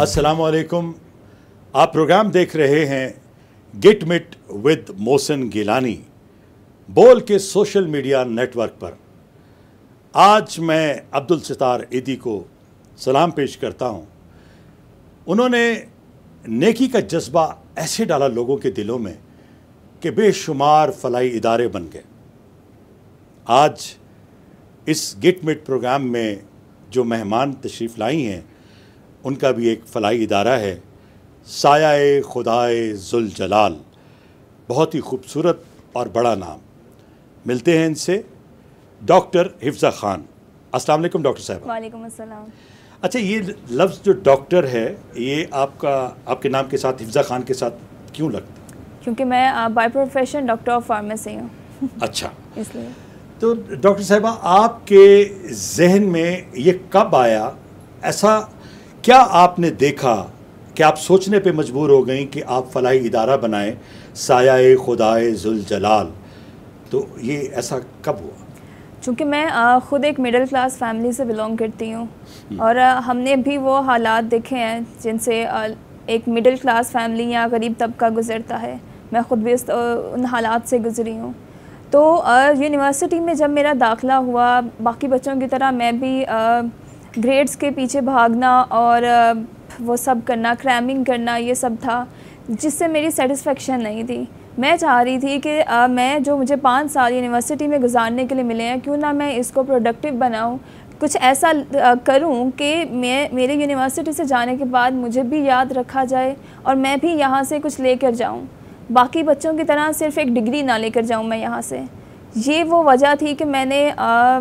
अस्सलाम आप प्रोग्राम देख रहे हैं गिट मिट विद मोसन गिलानी बोल के सोशल मीडिया नेटवर्क पर आज मैं अब्दुल सितार इदी को सलाम पेश करता हूं उन्होंने नेकी का जज्बा ऐसे डाला लोगों के दिलों में कि बेशुमार फलाई इदारे बन गए आज इस गिट मिट प्रोग्राम में जो मेहमान तशरीफ़ लाई हैं उनका भी एक फलाई इदारा है साया खुदाए जलाल बहुत ही खूबसूरत और बड़ा नाम मिलते हैं इनसे डॉक्टर हिफ्ज़ा ख़ान अस्सलाम वालेकुम डॉक्टर साहब वालेकुम अस्सलाम अच्छा ये लफ्ज़ जो डॉक्टर है ये आपका आपके नाम के साथ हिफ्ज़ा ख़ान के साथ क्यों लगता क्योंकि मैं by profession doctor of pharmacy हूँ अच्छा इसलिए तो डॉक्टर साहबा आपके जहन में ये कब आया ऐसा क्या आपने देखा कि आप सोचने पे मजबूर हो गई कि आप फलाही इदारा बनाएं साया खुदाए जलाल तो ये ऐसा कब हुआ चूँकि मैं ख़ुद एक मिडिल क्लास फैमिली से बिलोंग करती हूँ हम्म। और हमने भी वो हालात देखे हैं जिनसे एक मिडिल क्लास फैमिली या गरीब तबका गुजरता है मैं ख़ुद भी उन हालात से गुजरी हूँ तो यूनिवर्सिटी में जब मेरा दाखला हुआ बाकी बच्चों की तरह मैं भी ग्रेड्स के पीछे भागना और वो सब करना क्रैमिंग करना ये सब था जिससे मेरी सेटिस्फेक्शन नहीं थी मैं चाह रही थी कि आ, मैं जो मुझे पाँच साल यूनिवर्सिटी में गुजारने के लिए मिले हैं क्यों ना मैं इसको प्रोडक्टिव बनाऊँ कुछ ऐसा करूं कि मैं मेरे यूनिवर्सिटी से जाने के बाद मुझे भी याद रखा जाए और मैं भी यहाँ से कुछ लेकर जाऊं बाकी बच्चों की तरह सिर्फ एक डिग्री ना लेकर जाऊं मैं यहाँ से ये वो वजह थी कि मैंने आ,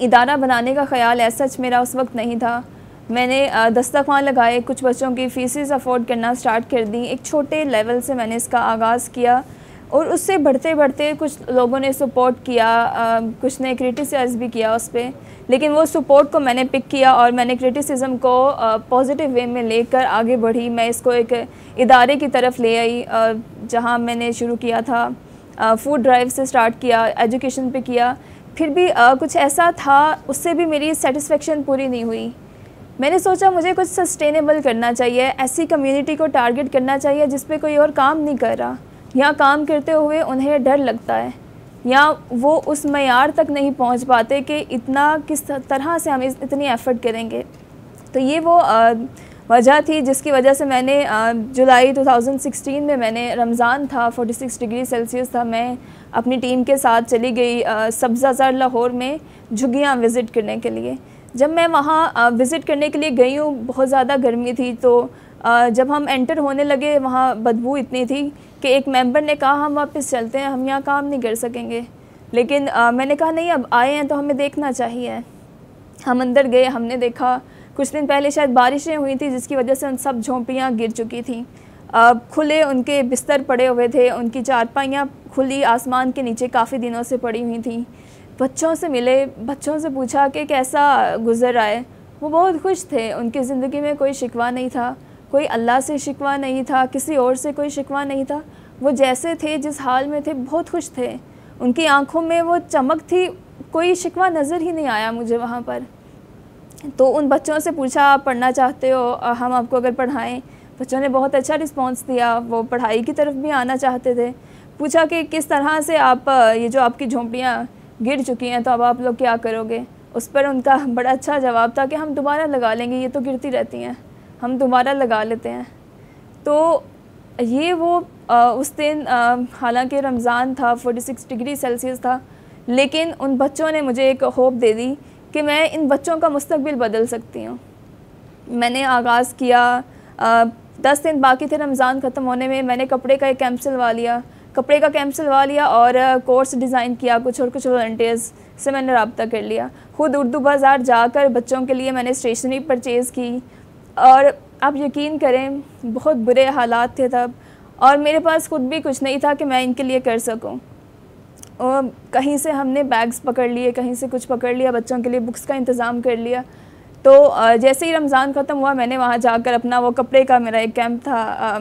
इदारा बनाने का ख्याल ऐसा सच मेरा उस वक्त नहीं था मैंने दस्तखान लगाए कुछ बच्चों की फ़ीसिस अफोर्ड करना स्टार्ट कर दी एक छोटे लेवल से मैंने इसका आगाज़ किया और उससे बढ़ते बढ़ते कुछ लोगों ने सपोर्ट किया आ, कुछ ने क्रिटिसाइज़ भी किया उस पर लेकिन वो सपोर्ट को मैंने पिक किया और मैंने क्रिटिसिज्म को पॉजिटिव वे में लेकर आगे बढ़ी मैं इसको एक इदारे की तरफ ले आई जहाँ मैंने शुरू किया था फूड ड्राइव से स्टार्ट किया एजुकेशन पे किया फिर भी आ, कुछ ऐसा था उससे भी मेरी सेटिस्फेक्शन पूरी नहीं हुई मैंने सोचा मुझे कुछ सस्टेनेबल करना चाहिए ऐसी कम्युनिटी को टारगेट करना चाहिए जिस पर कोई और काम नहीं कर रहा यहाँ काम करते हुए उन्हें डर लगता है या वो उस मैार तक नहीं पहुँच पाते कि इतना किस तरह से हम इतनी एफ़र्ट करेंगे तो ये वो आ, वजह थी जिसकी वजह से मैंने जुलाई 2016 में मैंने रमज़ान था 46 डिग्री सेल्सियस था मैं अपनी टीम के साथ चली गई सब्ज़ा लाहौर में झुगियाँ विज़िट करने के लिए जब मैं वहाँ विज़िट करने के लिए गई हूँ बहुत ज़्यादा गर्मी थी तो जब हम एंटर होने लगे वहाँ बदबू इतनी थी कि एक मेंबर ने कहा हम वापस चलते हैं हम यहाँ काम नहीं कर सकेंगे लेकिन मैंने कहा नहीं अब आए हैं तो हमें देखना चाहिए हम अंदर गए हमने देखा कुछ दिन पहले शायद बारिशें हुई थी जिसकी वजह से उन सब झोंपड़ियाँ गिर चुकी थीं खुले उनके बिस्तर पड़े हुए थे उनकी चारपाइयाँ खुली आसमान के नीचे काफ़ी दिनों से पड़ी हुई थी बच्चों से मिले बच्चों से पूछा कि कैसा गुजर रहा है वो बहुत खुश थे उनकी ज़िंदगी में कोई शिकवा नहीं था कोई अल्लाह से शिकवा नहीं था किसी और से कोई शिकवा नहीं था वो जैसे थे जिस हाल में थे बहुत खुश थे उनकी आंखों में वो चमक थी कोई शिकवा नज़र ही नहीं आया मुझे वहाँ पर तो उन बच्चों से पूछा आप पढ़ना चाहते हो हम आपको अगर पढ़ाएं बच्चों ने बहुत अच्छा रिस्पांस दिया वो पढ़ाई की तरफ भी आना चाहते थे पूछा कि किस तरह से आप ये जो आपकी झोंपड़ियाँ गिर चुकी हैं तो अब आप लोग क्या करोगे उस पर उनका बड़ा अच्छा जवाब था कि हम दोबारा लगा लेंगे ये तो गिरती रहती हैं हम दोबारा लगा लेते हैं तो ये वो आ, उस दिन हालांकि रमज़ान था 46 डिग्री सेल्सियस था लेकिन उन बच्चों ने मुझे एक होप दे दी कि मैं इन बच्चों का मुस्तबिल बदल सकती हूँ मैंने आगाज़ किया आ, दस दिन बाकी थे रमज़ान ख़त्म होने में मैंने कपड़े का एक कैंप सिलवा लिया कपड़े का कैंप सिलवा लिया और कोर्स डिज़ाइन किया कुछ और कुछ वॉल्टियर्स से मैंने रबता कर लिया ख़ुद उर्दू बाज़ार जाकर बच्चों के लिए मैंने स्टेशनरी परचेज़ की और आप यकीन करें बहुत बुरे हालात थे तब और मेरे पास ख़ुद भी कुछ नहीं था कि मैं इनके लिए कर सकूँ कहीं से हमने बैग्स पकड़ लिए कहीं से कुछ पकड़ लिया बच्चों के लिए बुक्स का इंतज़ाम कर लिया तो जैसे ही रमज़ान ख़त्म हुआ मैंने वहाँ जाकर अपना वो कपड़े का मेरा एक कैंप था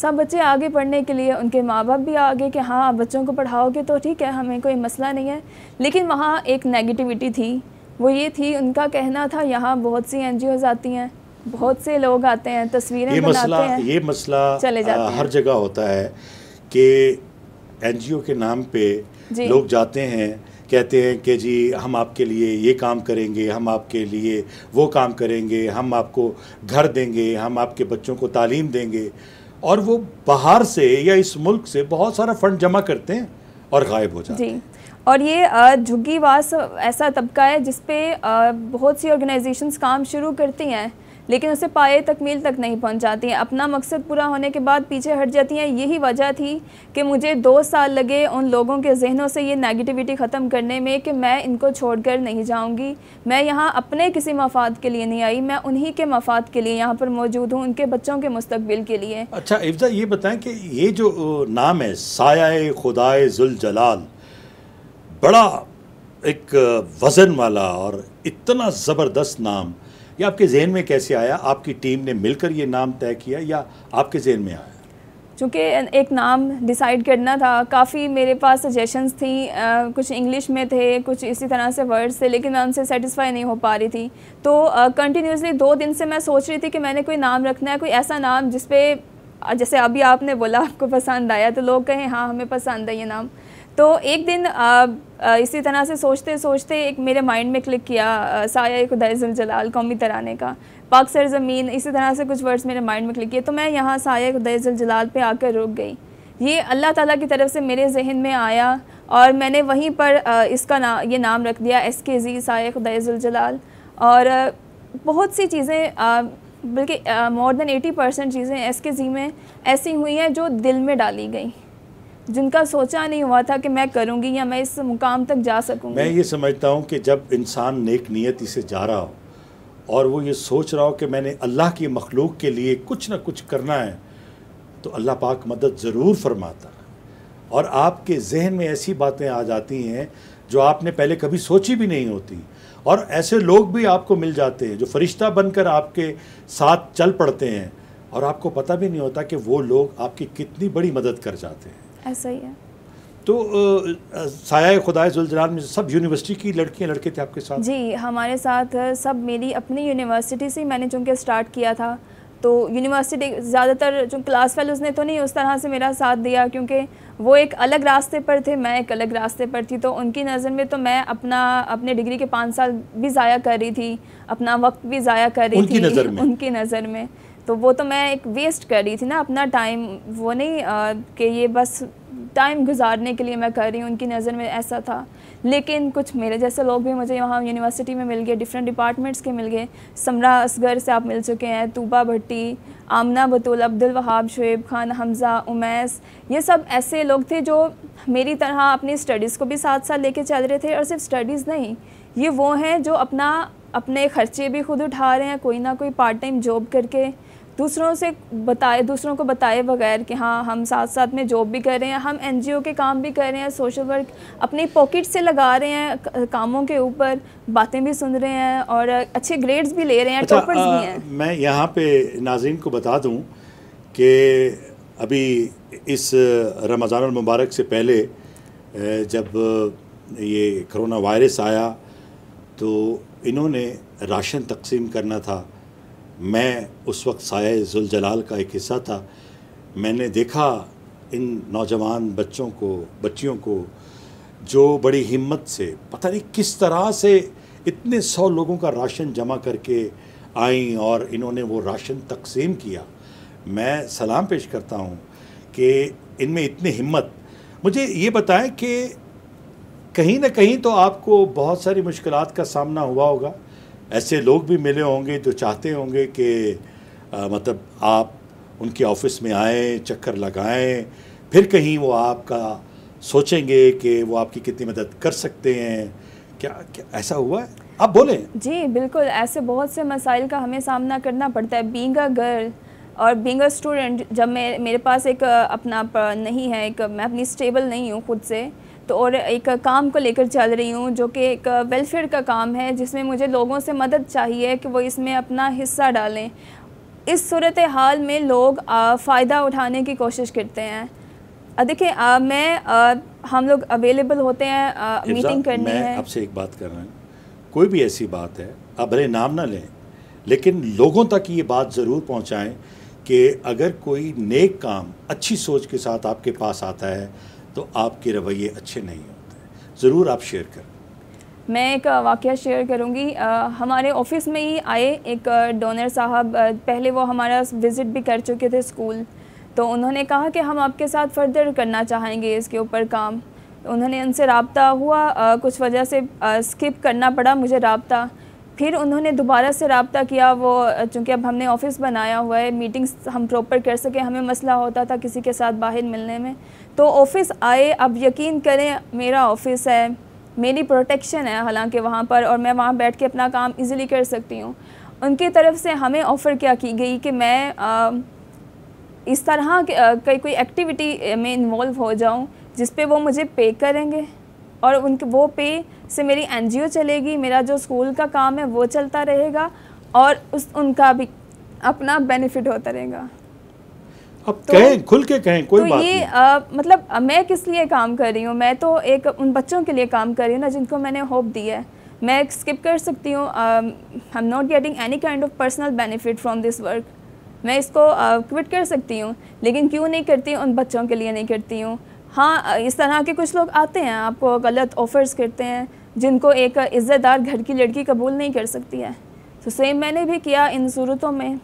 सब बच्चे आगे पढ़ने के लिए उनके माँ बाप भी आगे कि हाँ आप बच्चों को पढ़ाओगे तो ठीक है हमें कोई मसला नहीं है लेकिन वहाँ एक नेगेटिविटी थी वो ये थी उनका कहना था यहाँ बहुत सी एन आती हैं बहुत से लोग आते हैं तस्वीरें ये मसला, हैं ये मसला चले जाते आ, हर जगह होता है कि एनजीओ के नाम पे लोग जाते हैं कहते हैं कि जी हम आपके लिए ये काम करेंगे हम आपके लिए वो काम करेंगे हम आपको घर देंगे हम आपके बच्चों को तालीम देंगे और वो बाहर से या इस मुल्क से बहुत सारा फंड जमा करते हैं और गायब हो जाते हैं और ये झुग्गीवास ऐसा तबका है जिसपे बहुत सी ऑर्गेनाइजेशंस काम शुरू करती हैं लेकिन उसे पाए तकमील तक नहीं पहुंच जाती हैं अपना मकसद पूरा होने के बाद पीछे हट जाती हैं यही वजह थी कि मुझे दो साल लगे उन लोगों के जहनों से ये नेगेटिविटी ख़त्म करने में कि मैं इनको छोड़ कर नहीं जाऊँगी मैं यहाँ अपने किसी मफाद के लिए नहीं आई मैं उन्हीं के मफाद के लिए यहाँ पर मौजूद हूँ उनके बच्चों के मुस्तबिल के लिए अच्छा इफ्जा ये बताएं कि ये जो नाम है साया खुदाए जुलजलाल बड़ा एक वज़न वाला और इतना ज़बरदस्त नाम ये आपके जहन में कैसे आया आपकी टीम ने मिलकर ये नाम तय किया या आपके जहन में आया चूँकि एक नाम डिसाइड करना था काफ़ी मेरे पास सजेशंस थी आ, कुछ इंग्लिश में थे कुछ इसी तरह से वर्ड्स थे लेकिन मैं उनसे सेटिस्फाई नहीं हो पा रही थी तो कंटिन्यूसली दो दिन से मैं सोच रही थी कि मैंने कोई नाम रखना है कोई ऐसा नाम जिसपे जैसे अभी आपने बोला आपको पसंद आया तो लोग कहें हाँ हमें पसंद है ये नाम तो एक दिन आ, इसी तरह से सोचते सोचते एक मेरे माइंड में क्लिक किया साया खुदा कौमी तराने का पाक सर ज़मीन इसी तरह से कुछ वर्ड्स मेरे माइंड में क्लिक किए तो मैं यहाँ साया खुदा जलाल पर आकर रुक गई ये अल्लाह ताला की तरफ से मेरे जहन में आया और मैंने वहीं पर इसका ना ये नाम रख दिया एस के जी साय खुदाजलाल और बहुत सी चीज़ें बल्कि मोर देन एटी परसेंट चीज़ें एस के जी में ऐसी हुई हैं जो दिल में डाली गई जिनका सोचा नहीं हुआ था कि मैं करूँगी या मैं इस मुकाम तक जा सकूँगी मैं ये समझता हूँ कि जब इंसान नेक नियति से जा रहा हो और वो ये सोच रहा हो कि मैंने अल्लाह की मखलूक के लिए कुछ ना कुछ करना है तो अल्लाह पाक मदद ज़रूर फरमाता और आपके जहन में ऐसी बातें आ जाती हैं जो आपने पहले कभी सोची भी नहीं होती और ऐसे लोग भी आपको मिल जाते हैं जो फरिश्ता बनकर आपके साथ चल पड़ते हैं और आपको पता भी नहीं होता कि वो लोग आपकी कितनी बड़ी मदद कर जाते हैं ऐसा ही है तो साया खुदाए जुलजलाल में सब यूनिवर्सिटी की लड़कियां लड़के थे आपके साथ जी हमारे साथ सब मेरी अपनी यूनिवर्सिटी से मैंने चूँकि स्टार्ट किया था तो यूनिवर्सिटी ज़्यादातर जो क्लास फेलोज़ ने तो नहीं उस तरह से मेरा साथ दिया क्योंकि वो एक अलग रास्ते पर थे मैं एक अलग रास्ते पर थी तो उनकी नज़र में तो मैं अपना अपने डिग्री के पाँच साल भी ज़ाया कर रही थी अपना वक्त भी ज़ाया कर रही उनकी थी नजर में। उनकी नज़र में तो वो तो मैं एक वेस्ट कर रही थी ना अपना टाइम वो नहीं कि ये बस टाइम गुजारने के लिए मैं कर रही हूँ उनकी नज़र में ऐसा था लेकिन कुछ मेरे जैसे लोग भी मुझे वहाँ यूनिवर्सिटी में मिल गए डिफरेंट डिपार्टमेंट्स के मिल गए समरा असगर से आप मिल चुके हैं तूबा भट्टी आमना बतूल अब्दुल वहाब शुएब खान हमज़ा उमैस ये सब ऐसे लोग थे जो मेरी तरह अपनी स्टडीज़ को भी साथ साथ लेके चल रहे थे और सिर्फ स्टडीज़ नहीं ये वो हैं जो अपना अपने खर्चे भी खुद उठा रहे हैं कोई ना कोई पार्ट टाइम जॉब करके दूसरों से बताए दूसरों को बताए बगैर कि हाँ हम साथ साथ में जॉब भी कर रहे हैं हम एनजीओ के काम भी कर रहे हैं सोशल वर्क अपनी पॉकेट से लगा रहे हैं कामों के ऊपर बातें भी सुन रहे हैं और अच्छे ग्रेड्स भी ले रहे हैं अच्छा, टॉपर्स भी हैं मैं यहाँ पे नाजीन को बता दूँ कि अभी इस रमज़ान मुबारक से पहले जब ये करोना वायरस आया तो इन्होंने राशन तकसीम करना था मैं उस वक्त साय जुलजलाल का एक हिस्सा था मैंने देखा इन नौजवान बच्चों को बच्चियों को जो बड़ी हिम्मत से पता नहीं किस तरह से इतने सौ लोगों का राशन जमा करके आई और इन्होंने वो राशन तकसीम किया मैं सलाम पेश करता हूँ कि इनमें इतनी हिम्मत मुझे ये बताएं कि कहीं ना कहीं तो आपको बहुत सारी मुश्किलात का सामना हुआ होगा ऐसे लोग भी मिले होंगे जो चाहते होंगे कि मतलब आप उनके ऑफिस में आएँ चक्कर लगाएं फिर कहीं वो आपका सोचेंगे कि वो आपकी कितनी मदद कर सकते हैं क्या, क्या ऐसा हुआ है आप बोले जी बिल्कुल ऐसे बहुत से मसाइल का हमें सामना करना पड़ता है बींग अ गर्ल और बींग अ स्टूडेंट जब मैं मेरे पास एक अपना नहीं है एक मैं अपनी स्टेबल नहीं हूँ खुद से तो और एक काम को लेकर चल रही हूँ जो कि एक वेलफेयर का काम है जिसमें मुझे लोगों से मदद चाहिए कि वो इसमें अपना हिस्सा डालें इस सूरत हाल में लोग फ़ायदा उठाने की कोशिश करते हैं देखिए मैं आ, हम लोग अवेलेबल होते हैं आ, मीटिंग करने मैं आपसे एक बात कर रहा हूँ कोई भी ऐसी बात है आप भले नाम ना लें लेकिन लोगों तक ये बात ज़रूर पहुँचाएँ कि अगर कोई नेक काम अच्छी सोच के साथ आपके पास आता है तो आपके रवैये अच्छे नहीं होते ज़रूर आप शेयर करें मैं एक वाक़ शेयर करूंगी आ, हमारे ऑफिस में ही आए एक डोनर साहब पहले वो हमारा विज़िट भी कर चुके थे स्कूल तो उन्होंने कहा कि हम आपके साथ फर्दर करना चाहेंगे इसके ऊपर काम उन्होंने उनसे रबता हुआ आ, कुछ वजह से आ, स्किप करना पड़ा मुझे रबता फिर उन्होंने दोबारा से रबता किया वो चूँकि अब हमने ऑफिस बनाया हुआ है मीटिंग्स हम प्रॉपर कर सकें हमें मसला होता था किसी के साथ बाहर मिलने में तो ऑफ़िस आए अब यकीन करें मेरा ऑफ़िस है मेरी प्रोटेक्शन है हालांकि वहाँ पर और मैं वहाँ बैठ के अपना काम इजीली कर सकती हूँ उनकी तरफ से हमें ऑफ़र क्या की गई कि मैं आ, इस तरह कई कोई एक्टिविटी में इन्वॉल्व हो जाऊँ जिस पे वो मुझे पे करेंगे और उनके वो पे से मेरी एनजीओ चलेगी मेरा जो स्कूल का काम है वो चलता रहेगा और उस उनका भी अपना बेनिफिट होता रहेगा अब तो, कहें खुल के कहें कोई तो बात ये नहीं। आ, मतलब मैं किस लिए काम कर रही हूँ मैं तो एक उन बच्चों के लिए काम कर रही हूँ ना जिनको मैंने होप दी है मैं स्किप कर सकती हूँ I am not getting any kind of personal benefit from this work मैं इसको क्विट कर सकती हूँ लेकिन क्यों नहीं करती उन बच्चों के लिए नहीं करती हूँ हाँ इस तरह के कुछ लोग आते हैं आपको गलत ऑफ़र्स करते हैं जिनको एक इज़्ज़तदार घर की लड़की कबूल नहीं कर सकती है तो सेम मैंने भी किया इन सूरतों में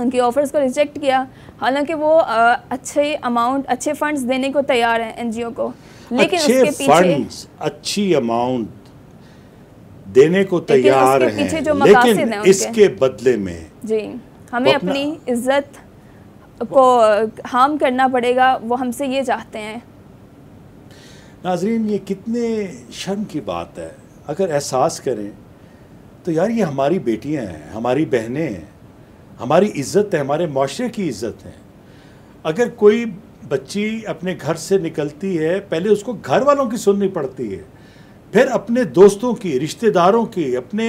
उनकी ऑफ़र्स को रिजेक्ट किया हालांकि वो आ, अच्छे अमाउंट अच्छे फंड्स देने को तैयार हैं एनजीओ को लेकिन उसके पीछे अच्छी अमाउंट देने को तैयार हैं पीछे जो लेकिन इसके बदले में जी हमें अपनी इज्जत को हार्म करना पड़ेगा वो हमसे ये चाहते हैं नाजरीन ये कितने शर्म की बात है अगर एहसास करें तो यार ये हमारी बेटियां हैं हमारी बहनें हैं हमारी इज़्ज़त है हमारे माशरे की इज़्ज़त है अगर कोई बच्ची अपने घर से निकलती है पहले उसको घर वालों की सुननी पड़ती है फिर अपने दोस्तों की रिश्तेदारों की अपने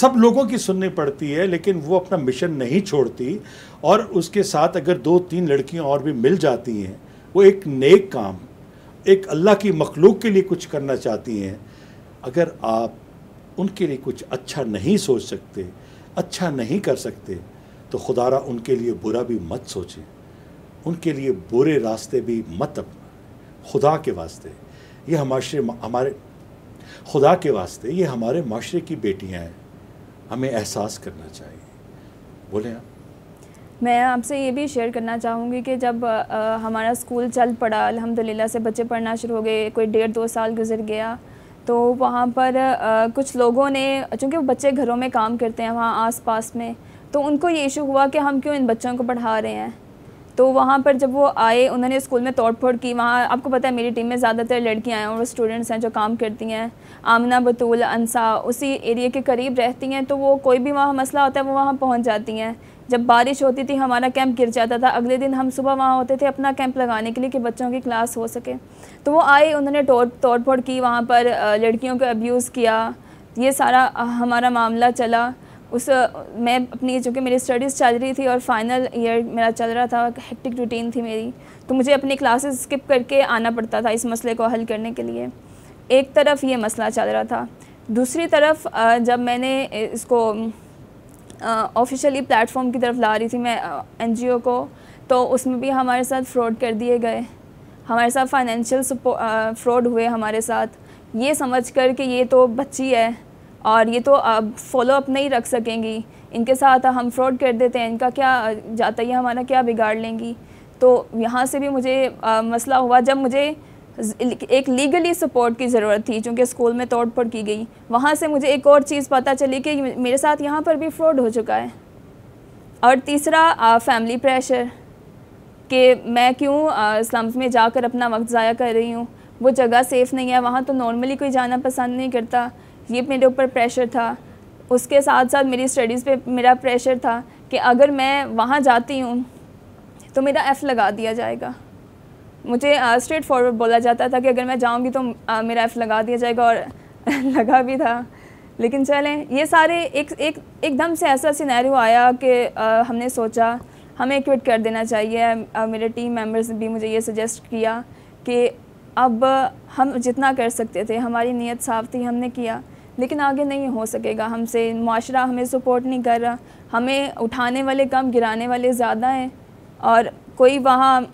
सब लोगों की सुननी पड़ती है लेकिन वो अपना मिशन नहीं छोड़ती और उसके साथ अगर दो तीन लड़कियां और भी मिल जाती हैं वो एक नेक काम एक अल्लाह की मखलूक के लिए कुछ करना चाहती हैं अगर आप उनके लिए कुछ अच्छा नहीं सोच सकते अच्छा नहीं कर सकते तो खुदारा उनके लिए बुरा भी मत सोचें उनके लिए बुरे रास्ते भी मत अपना खुदा के वास्ते ये हमारे हमारे खुदा के वास्ते ये हमारे माशरे की बेटियां हैं हमें एहसास करना चाहिए बोले आप मैं आपसे ये भी शेयर करना चाहूँगी कि जब आ, हमारा स्कूल चल पड़ा अलहमदिल्ला से बच्चे पढ़ना शुरू हो गए कोई डेढ़ दो साल गुजर गया तो वहाँ पर आ, कुछ लोगों ने चूँकि वो बच्चे घरों में काम करते हैं वहाँ आस पास में तो उनको ये इशू हुआ कि हम क्यों इन बच्चों को पढ़ा रहे हैं तो वहाँ पर जब वो आए उन्होंने स्कूल में तोड़ फोड़ की वहाँ आपको पता है मेरी टीम में ज़्यादातर लड़कियाँ हैं और स्टूडेंट्स हैं जो काम करती हैं आमना बतूल अनसा उसी एरिया के करीब रहती हैं तो वो कोई भी वहाँ मसला होता है वो वहाँ पहुँच जाती हैं जब बारिश होती थी हमारा कैंप गिर जाता था अगले दिन हम सुबह वहाँ होते थे अपना कैंप लगाने के लिए कि बच्चों की क्लास हो सके तो वो आए उन्होंने तोड़ तोड़ फोड़ की वहाँ पर लड़कियों को अब्यूज़ किया ये सारा हमारा मामला चला उस मैं अपनी जो कि मेरी स्टडीज़ चल रही थी और फाइनल ईयर मेरा चल रहा था हेक्टिक रूटीन थी मेरी तो मुझे अपनी क्लासेस स्किप करके आना पड़ता था इस मसले को हल करने के लिए एक तरफ ये मसला चल रहा था दूसरी तरफ जब मैंने इसको ऑफिशियली प्लेटफॉर्म की तरफ ला रही थी मैं एनजीओ को तो उसमें भी हमारे साथ फ्रॉड कर दिए गए हमारे साथ फाइनेंशियल फ्रॉड हुए हमारे साथ ये समझ कर कि ये तो बच्ची है और ये तो अब फॉलो अप नहीं रख सकेंगी इनके साथ हम फ्रॉड कर देते हैं इनका क्या जाता ही हमारा क्या बिगाड़ लेंगी तो यहाँ से भी मुझे आ, मसला हुआ जब मुझे एक लीगली सपोर्ट की ज़रूरत थी चूँकि स्कूल में तोड़फोड़ की गई वहाँ से मुझे एक और चीज़ पता चली कि मेरे साथ यहाँ पर भी फ्रॉड हो चुका है और तीसरा फैमिली प्रेशर कि मैं क्यों स्लम्स में जाकर अपना वक्त ज़ाया कर रही हूँ वो जगह सेफ़ नहीं है वहाँ तो नॉर्मली कोई जाना पसंद नहीं करता ये मेरे ऊपर प्रेशर था उसके साथ साथ मेरी स्टडीज़ पे मेरा प्रेशर था कि अगर मैं वहाँ जाती हूँ तो मेरा एफ़ लगा दिया जाएगा मुझे स्ट्रेट फॉरवर्ड बोला जाता था कि अगर मैं जाऊँगी तो uh, मेरा एफ़ लगा दिया जाएगा और लगा भी था लेकिन चलें ये सारे एक एक एकदम से ऐसा सिनेरियो आया कि uh, हमने सोचा हमें क्विट कर देना चाहिए uh, मेरे टीम मेंबर्स भी मुझे ये सजेस्ट किया कि अब हम जितना कर सकते थे हमारी नीयत साफ थी हमने किया लेकिन आगे नहीं हो सकेगा हमसे माशरा हमें सपोर्ट नहीं कर रहा हमें उठाने वाले कम गिराने वाले ज़्यादा हैं और कोई वहाँ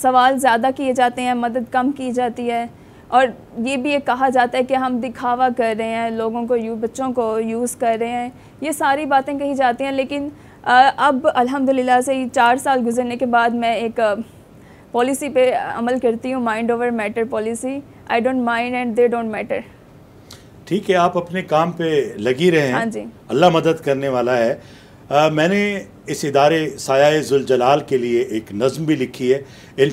सवाल ज़्यादा किए जाते हैं मदद कम की जाती है और ये भी एक कहा जाता है कि हम दिखावा कर रहे हैं लोगों को यू बच्चों को यूज़ कर रहे हैं ये सारी बातें कही जाती हैं लेकिन अब अल्हम्दुलिल्लाह से चार साल गुजरने के बाद मैं एक पॉलिसी पे अमल करती हूँ mind over matter policy I don't mind and they don't matter ठीक है आप अपने काम पे लगी रहे हैं हाँ अल्लाह मदद करने वाला है आ, मैंने इस इदारे साया जुलजलाल के लिए एक नज़म भी लिखी है इन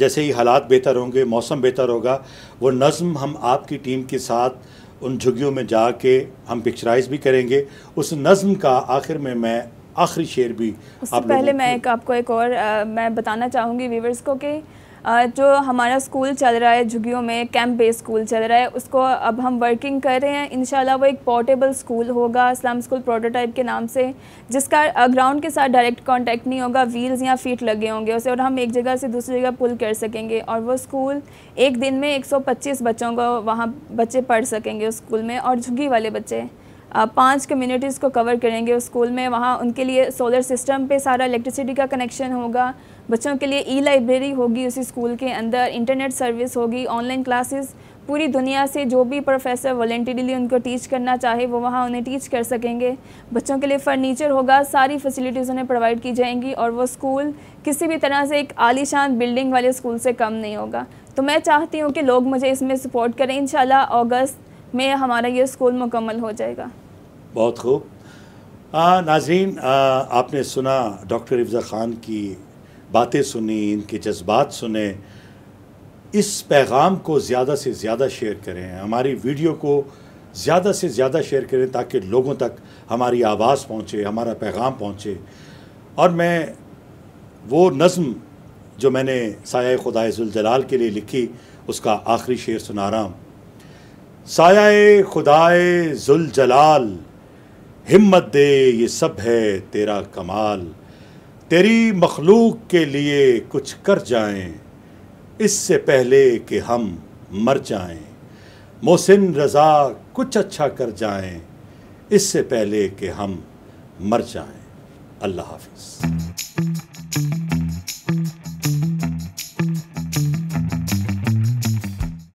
जैसे ही हालात बेहतर होंगे मौसम बेहतर होगा वो नज़म हम आपकी टीम के साथ उन झुगियों में जाके हम पिक्चराइज भी करेंगे उस नज़म का आखिर में मैं आखिरी शेर भी आप पहले मैं एक आपको एक और आ, मैं बताना चाहूँगी व्यूवर्स को कि जो हमारा स्कूल चल रहा है जुगियों में कैंप बेस स्कूल चल रहा है उसको अब हम वर्किंग कर रहे हैं इन वो एक पोर्टेबल स्कूल होगा इस्लाम स्कूल प्रोटोटाइप के नाम से जिसका ग्राउंड के साथ डायरेक्ट कॉन्टैक्ट नहीं होगा व्हील्स या फीट लगे होंगे उसे और हम एक जगह से दूसरी जगह पुल कर सकेंगे और वो स्कूल एक दिन में एक बच्चों को वहाँ बच्चे पढ़ सकेंगे उस स्कूल में और झुग्गी वाले बच्चे पांच कम्युनिटीज़ को कवर करेंगे उस स्कूल में वहाँ उनके लिए सोलर सिस्टम पे सारा इलेक्ट्रिसिटी का कनेक्शन होगा बच्चों के लिए ई लाइब्रेरी होगी उसी स्कूल के अंदर इंटरनेट सर्विस होगी ऑनलाइन क्लासेस पूरी दुनिया से जो भी प्रोफेसर वॉल्टियरली उनको टीच करना चाहे वो वहाँ उन्हें टीच कर सकेंगे बच्चों के लिए फर्नीचर होगा सारी फैसिलिटीज़ उन्हें प्रोवाइड की जाएंगी और वो स्कूल किसी भी तरह से एक आलीशान बिल्डिंग वाले स्कूल से कम नहीं होगा तो मैं चाहती हूँ कि लोग मुझे इसमें सपोर्ट करें इन अगस्त में हमारा ये स्कूल मुकम्मल हो जाएगा बहुत खूब हाँ, नाजीन आपने सुना डॉक्टर इफ्ज़ा ख़ान की बातें सुनी इनके जज्बात सुने इस पैगाम को ज़्यादा से ज़्यादा शेयर करें हमारी वीडियो को ज़्यादा से ज़्यादा शेयर करें ताकि लोगों तक हमारी आवाज़ पहुँचे हमारा पैगाम पहुँचे और मैं वो नज़म जो मैंने साया खुदाजलाल के लिए लिखी उसका आखिरी शेर सुना रहा हूँ साया खुदाए जुल जलाल हिम्मत दे ये सब है तेरा कमाल तेरी मखलूक के लिए कुछ कर जाएं इससे पहले कि हम मर जाएं मोहसिन रज़ा कुछ अच्छा कर जाएं इससे पहले कि हम मर जाएं अल्लाह हाफिज़